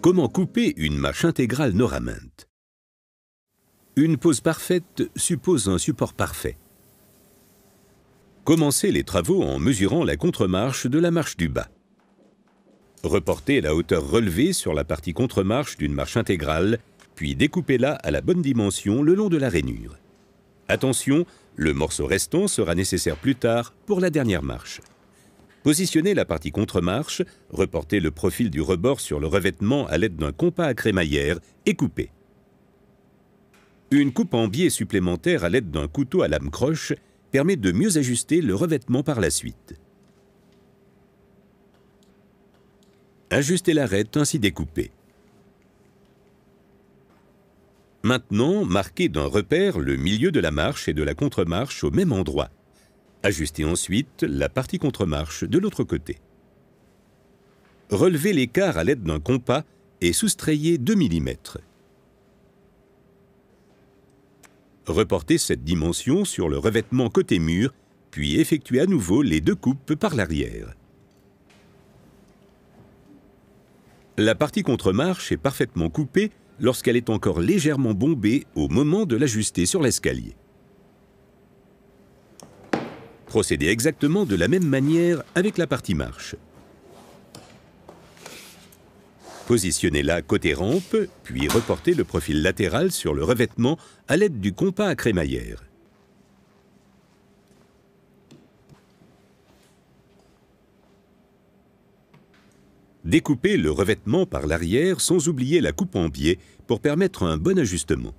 Comment couper une marche intégrale Noramint Une pose parfaite suppose un support parfait. Commencez les travaux en mesurant la contremarche de la marche du bas. Reportez la hauteur relevée sur la partie contremarche d'une marche intégrale, puis découpez-la à la bonne dimension le long de la rainure. Attention, le morceau restant sera nécessaire plus tard pour la dernière marche. Positionnez la partie contre-marche, reportez le profil du rebord sur le revêtement à l'aide d'un compas à crémaillère et coupez. Une coupe en biais supplémentaire à l'aide d'un couteau à lame croche permet de mieux ajuster le revêtement par la suite. Ajustez l'arête ainsi découpée. Maintenant, marquez d'un repère le milieu de la marche et de la contre-marche au même endroit. Ajustez ensuite la partie contre-marche de l'autre côté. Relevez l'écart à l'aide d'un compas et soustrayez 2 mm. Reportez cette dimension sur le revêtement côté mur, puis effectuez à nouveau les deux coupes par l'arrière. La partie contre-marche est parfaitement coupée lorsqu'elle est encore légèrement bombée au moment de l'ajuster sur l'escalier. Procédez exactement de la même manière avec la partie marche. Positionnez-la côté rampe, puis reportez le profil latéral sur le revêtement à l'aide du compas à crémaillère. Découpez le revêtement par l'arrière sans oublier la coupe en biais pour permettre un bon ajustement.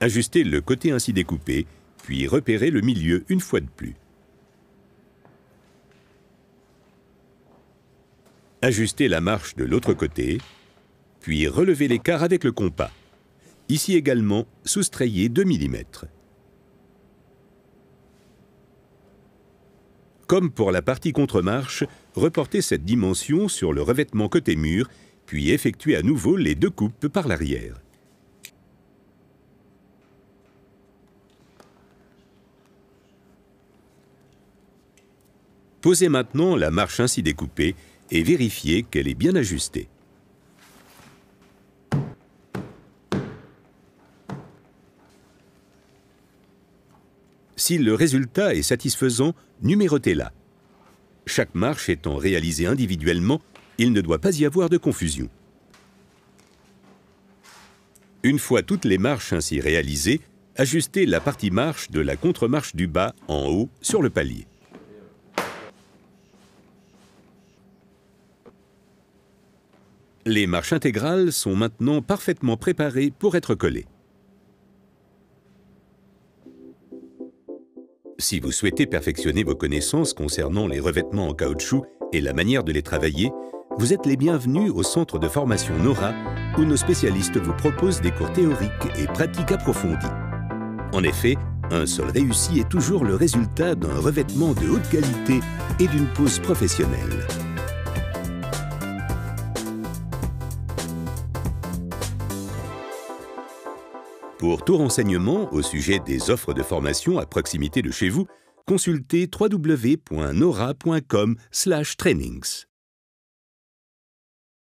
Ajustez le côté ainsi découpé, puis repérez le milieu une fois de plus. Ajustez la marche de l'autre côté, puis relevez l'écart avec le compas. Ici également, soustrayez 2 mm. Comme pour la partie contre-marche, reportez cette dimension sur le revêtement côté mur, puis effectuez à nouveau les deux coupes par l'arrière. Posez maintenant la marche ainsi découpée et vérifiez qu'elle est bien ajustée. Si le résultat est satisfaisant, numérotez-la. Chaque marche étant réalisée individuellement, il ne doit pas y avoir de confusion. Une fois toutes les marches ainsi réalisées, ajustez la partie marche de la contre-marche du bas en haut sur le palier. Les marches intégrales sont maintenant parfaitement préparées pour être collées. Si vous souhaitez perfectionner vos connaissances concernant les revêtements en caoutchouc et la manière de les travailler, vous êtes les bienvenus au centre de formation Nora, où nos spécialistes vous proposent des cours théoriques et pratiques approfondies. En effet, un sol réussi est toujours le résultat d'un revêtement de haute qualité et d'une pose professionnelle. Pour tout renseignement au sujet des offres de formation à proximité de chez vous, consultez www.nora.com/trainings.